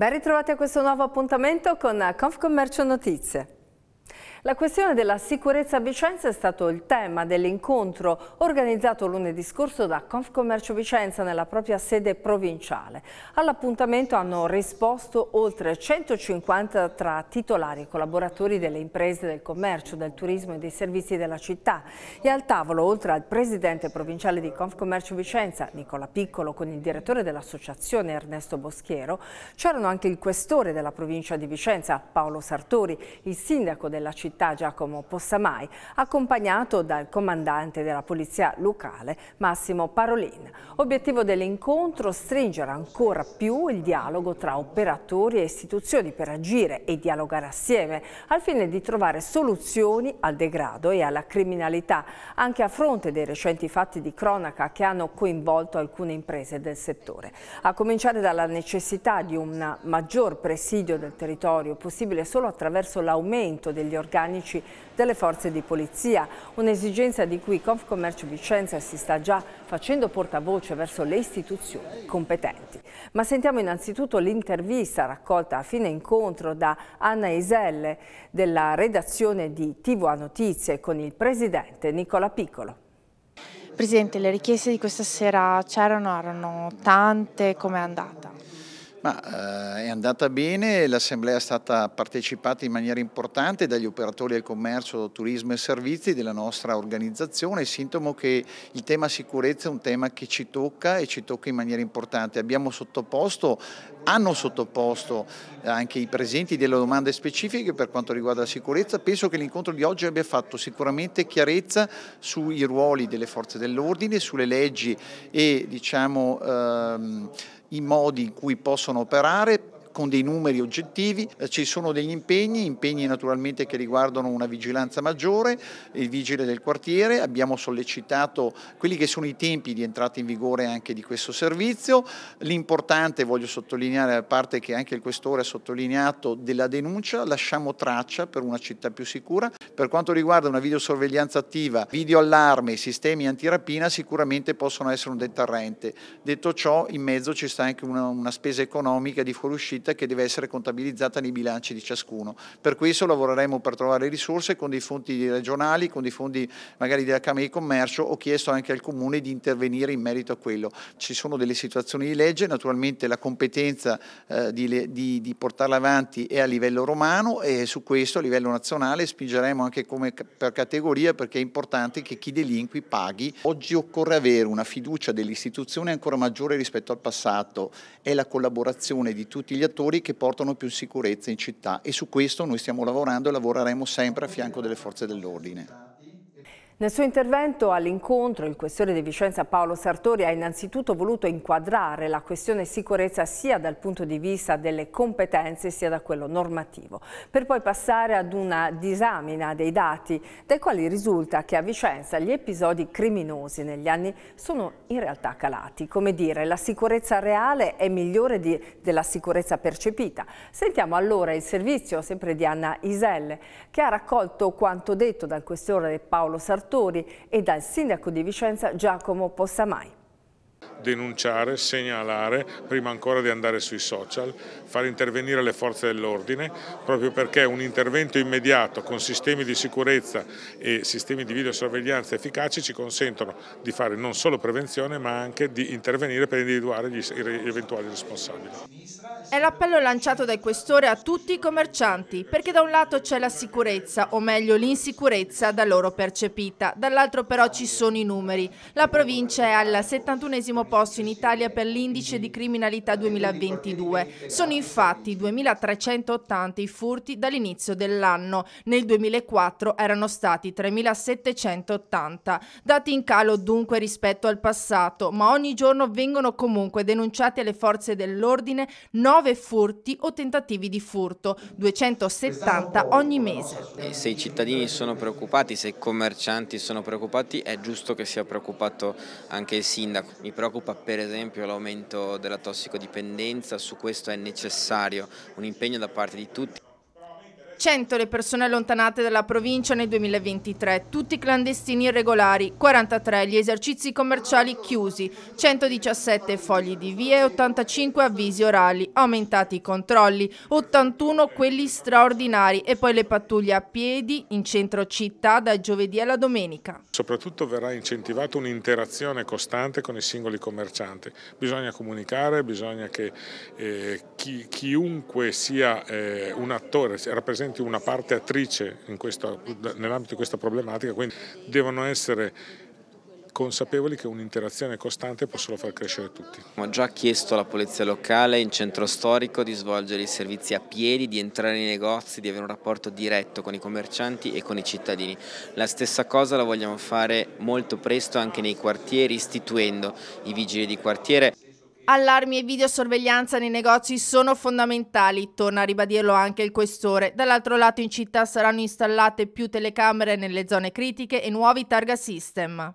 Ben ritrovati a questo nuovo appuntamento con Confcommercio Notizie. La questione della sicurezza a Vicenza è stato il tema dell'incontro organizzato lunedì scorso da Confcommercio Vicenza nella propria sede provinciale. All'appuntamento hanno risposto oltre 150 tra titolari e collaboratori delle imprese del commercio, del turismo e dei servizi della città e al tavolo oltre al presidente provinciale di Confcommercio Vicenza, Nicola Piccolo, con il direttore dell'associazione Ernesto Boschiero, c'erano anche il questore della provincia di Vicenza, Paolo Sartori, il sindaco della città città Giacomo Possamai, accompagnato dal comandante della polizia locale Massimo Parolin. Obiettivo dell'incontro stringere ancora più il dialogo tra operatori e istituzioni per agire e dialogare assieme al fine di trovare soluzioni al degrado e alla criminalità, anche a fronte dei recenti fatti di cronaca che hanno coinvolto alcune imprese del settore. A cominciare dalla necessità di un maggior presidio del territorio, possibile solo attraverso l'aumento degli organi meccanici delle forze di polizia, un'esigenza di cui Confcommercio Vicenza si sta già facendo portavoce verso le istituzioni competenti. Ma sentiamo innanzitutto l'intervista raccolta a fine incontro da Anna Iselle della redazione di TVA Notizie con il presidente Nicola Piccolo. Presidente, le richieste di questa sera c'erano, erano tante, com'è andata? Ma eh, è andata bene, l'assemblea è stata partecipata in maniera importante dagli operatori del commercio, turismo e servizi della nostra organizzazione, sintomo che il tema sicurezza è un tema che ci tocca e ci tocca in maniera importante. Abbiamo sottoposto, hanno sottoposto eh, anche i presenti delle domande specifiche per quanto riguarda la sicurezza. Penso che l'incontro di oggi abbia fatto sicuramente chiarezza sui ruoli delle forze dell'ordine, sulle leggi e diciamo... Ehm, i modi in cui possono operare con dei numeri oggettivi, eh, ci sono degli impegni, impegni naturalmente che riguardano una vigilanza maggiore, il vigile del quartiere, abbiamo sollecitato quelli che sono i tempi di entrata in vigore anche di questo servizio, l'importante voglio sottolineare a parte che anche il questore ha sottolineato della denuncia, lasciamo traccia per una città più sicura, per quanto riguarda una videosorveglianza attiva, videoallarme, sistemi antirapina sicuramente possono essere un deterrente, detto ciò in mezzo ci sta anche una, una spesa economica di fuoriuscita sconfitta che deve essere contabilizzata nei bilanci di ciascuno. Per questo lavoreremo per trovare risorse con dei fondi regionali, con dei fondi magari della Camera di Commercio. Ho chiesto anche al Comune di intervenire in merito a quello. Ci sono delle situazioni di legge, naturalmente la competenza eh, di, di, di portarla avanti è a livello romano e su questo a livello nazionale spingeremo anche come per categoria perché è importante che chi delinqui paghi. Oggi occorre avere una fiducia dell'istituzione ancora maggiore rispetto al passato e la collaborazione di tutti gli attori settori che portano più sicurezza in città e su questo noi stiamo lavorando e lavoreremo sempre a fianco delle forze dell'ordine. Nel suo intervento all'incontro il questore di Vicenza Paolo Sartori ha innanzitutto voluto inquadrare la questione sicurezza sia dal punto di vista delle competenze sia da quello normativo, per poi passare ad una disamina dei dati dai quali risulta che a Vicenza gli episodi criminosi negli anni sono in realtà calati. Come dire, la sicurezza reale è migliore di, della sicurezza percepita. Sentiamo allora il servizio sempre di Anna Iselle che ha raccolto quanto detto dal questore Paolo Sartori lavoratori e dal sindaco di Vicenza Giacomo Possamai denunciare, segnalare, prima ancora di andare sui social, far intervenire le forze dell'ordine, proprio perché un intervento immediato con sistemi di sicurezza e sistemi di videosorveglianza efficaci ci consentono di fare non solo prevenzione ma anche di intervenire per individuare gli eventuali responsabili. È l'appello lanciato dai questore a tutti i commercianti, perché da un lato c'è la sicurezza, o meglio l'insicurezza da loro percepita, dall'altro però ci sono i numeri. La provincia è al 71 posto posto in Italia per l'indice di criminalità 2022. Sono infatti 2.380 i furti dall'inizio dell'anno. Nel 2004 erano stati 3.780. Dati in calo dunque rispetto al passato, ma ogni giorno vengono comunque denunciati alle forze dell'ordine 9 furti o tentativi di furto, 270 ogni mese. E se i cittadini sono preoccupati, se i commercianti sono preoccupati, è giusto che sia preoccupato anche il sindaco. Mi preoccupa preoccupa per esempio l'aumento della tossicodipendenza, su questo è necessario un impegno da parte di tutti. 100 le persone allontanate dalla provincia nel 2023, tutti clandestini irregolari, 43 gli esercizi commerciali chiusi, 117 fogli di vie, 85 avvisi orali, aumentati i controlli, 81 quelli straordinari e poi le pattuglie a piedi in centro città da giovedì alla domenica. Soprattutto verrà incentivata un'interazione costante con i singoli commercianti, bisogna comunicare, bisogna che eh, chi, chiunque sia eh, un attore, rappresenta senti una parte attrice nell'ambito di questa problematica, quindi devono essere consapevoli che un'interazione costante può solo far crescere tutti. Ho già chiesto alla polizia locale in centro storico di svolgere i servizi a piedi, di entrare nei negozi, di avere un rapporto diretto con i commercianti e con i cittadini. La stessa cosa la vogliamo fare molto presto anche nei quartieri, istituendo i vigili di quartiere. Allarmi e videosorveglianza nei negozi sono fondamentali, torna a ribadirlo anche il questore. Dall'altro lato in città saranno installate più telecamere nelle zone critiche e nuovi targa system.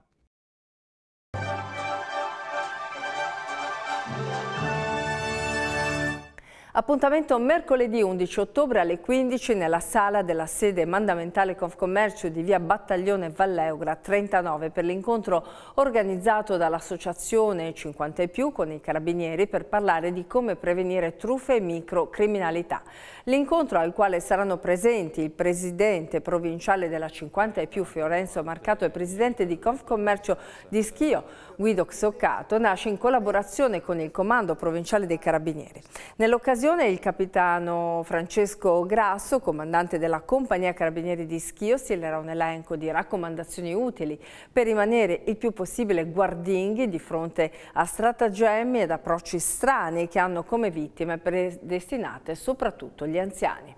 Appuntamento mercoledì 11 ottobre alle 15 nella sala della sede mandamentale Confcommercio di via Battaglione Valleogra 39 per l'incontro organizzato dall'associazione 50 e più con i carabinieri per parlare di come prevenire truffe e microcriminalità. L'incontro al quale saranno presenti il presidente provinciale della 50 e più Fiorenzo Marcato e presidente di Confcommercio di Schio Guido Xoccato nasce in collaborazione con il comando provinciale dei Carabinieri. Nell'occasione il capitano Francesco Grasso, comandante della compagnia Carabinieri di Schio, stilerà un elenco di raccomandazioni utili per rimanere il più possibile guardinghi di fronte a stratagemmi ed approcci strani che hanno come vittime predestinate soprattutto gli degli anziani.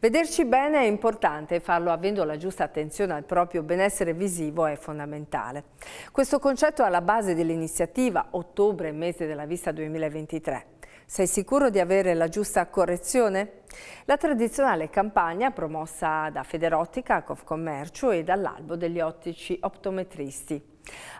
Vederci bene è importante e farlo avendo la giusta attenzione al proprio benessere visivo è fondamentale. Questo concetto è alla base dell'iniziativa Ottobre, mese della vista 2023. Sei sicuro di avere la giusta correzione? La tradizionale campagna promossa da Federottica, Confcommercio e dall'Albo degli Ottici Optometristi.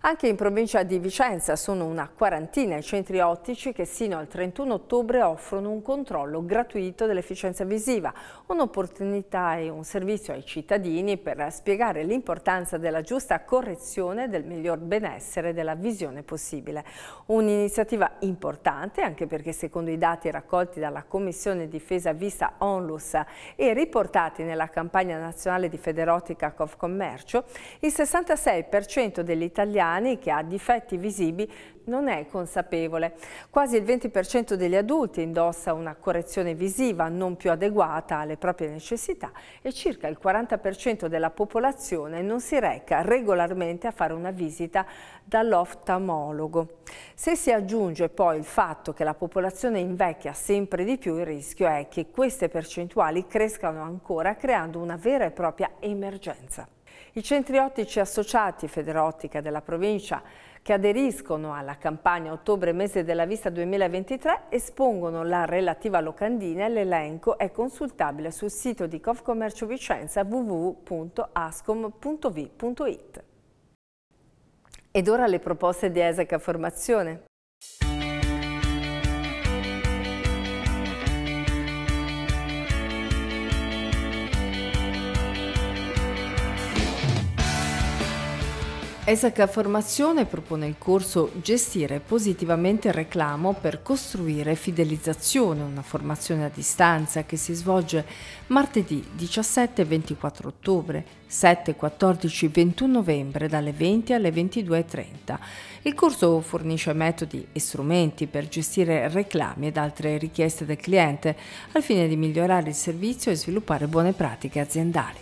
Anche in provincia di Vicenza sono una quarantina i centri ottici che sino al 31 ottobre offrono un controllo gratuito dell'efficienza visiva, un'opportunità e un servizio ai cittadini per spiegare l'importanza della giusta correzione del miglior benessere della visione possibile. Un'iniziativa importante anche perché secondo i dati raccolti dalla Commissione Difesa Vista Onlus e riportati nella campagna nazionale di Federotica Commercio, il 66% degli italiani italiani che ha difetti visibili non è consapevole. Quasi il 20% degli adulti indossa una correzione visiva non più adeguata alle proprie necessità e circa il 40% della popolazione non si reca regolarmente a fare una visita dall'oftalmologo. Se si aggiunge poi il fatto che la popolazione invecchia sempre di più, il rischio è che queste percentuali crescano ancora creando una vera e propria emergenza. I centri ottici associati Federottica della provincia che aderiscono alla campagna Ottobre Mese della Vista 2023 espongono la relativa locandina e l'elenco è consultabile sul sito di Confcommercio Vicenza www.ascom.v.it. Ed ora le proposte di ESEC a formazione. ESAC Formazione propone il corso Gestire positivamente il reclamo per costruire fidelizzazione, una formazione a distanza che si svolge martedì 17 e 24 ottobre, 7, 14 e 21 novembre dalle 20 alle 22.30. Il corso fornisce metodi e strumenti per gestire reclami ed altre richieste del cliente al fine di migliorare il servizio e sviluppare buone pratiche aziendali.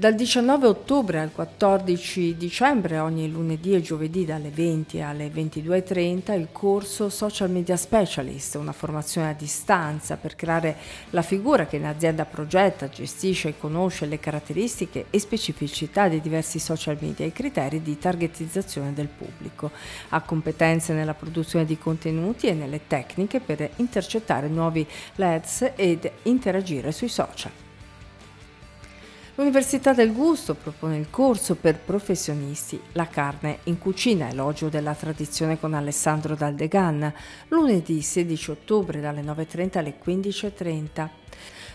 Dal 19 ottobre al 14 dicembre, ogni lunedì e giovedì dalle 20 alle 22.30, il corso Social Media Specialist, una formazione a distanza per creare la figura che un'azienda progetta, gestisce e conosce le caratteristiche e specificità dei diversi social media e i criteri di targetizzazione del pubblico. Ha competenze nella produzione di contenuti e nelle tecniche per intercettare nuovi leads ed interagire sui social. L'Università del Gusto propone il corso per professionisti La carne in cucina, elogio della tradizione con Alessandro Daldegan, lunedì 16 ottobre dalle 9.30 alle 15.30.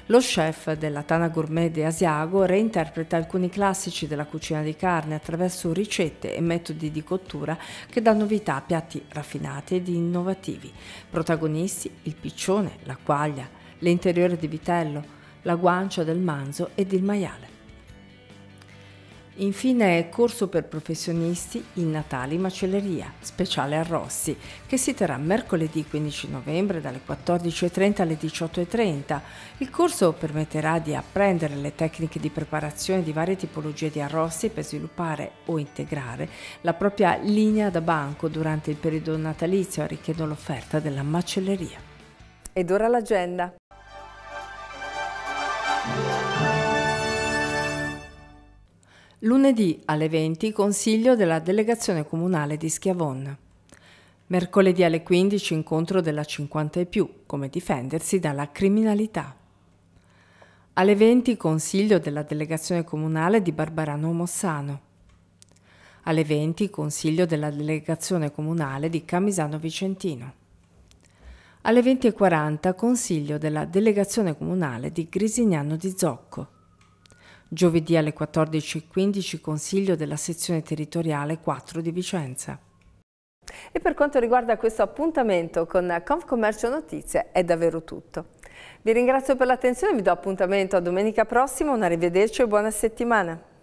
Lo chef della Tana Gourmet di Asiago reinterpreta alcuni classici della cucina di carne attraverso ricette e metodi di cottura che danno vita a piatti raffinati ed innovativi. Protagonisti il piccione, la quaglia, l'interiore di vitello, la guancia del manzo ed il maiale. Infine è corso per professionisti in Natali Macelleria, speciale a Rossi, che si terrà mercoledì 15 novembre dalle 14.30 alle 18.30. Il corso permetterà di apprendere le tecniche di preparazione di varie tipologie di arrossi per sviluppare o integrare la propria linea da banco durante il periodo natalizio, richiedono l'offerta della macelleria. Ed ora l'agenda. Lunedì alle 20 consiglio della delegazione comunale di Schiavon. Mercoledì alle 15 incontro della 50 e più, come difendersi dalla criminalità. Alle 20 consiglio della delegazione comunale di Barbarano Mossano. Alle 20 consiglio della delegazione comunale di Camisano Vicentino. Alle 20.40 consiglio della delegazione comunale di Grisignano di Zocco. Giovedì alle 14.15 consiglio della sezione territoriale 4 di Vicenza. E per quanto riguarda questo appuntamento con Confcommercio Notizie è davvero tutto. Vi ringrazio per l'attenzione, vi do appuntamento a domenica prossima, un arrivederci e buona settimana.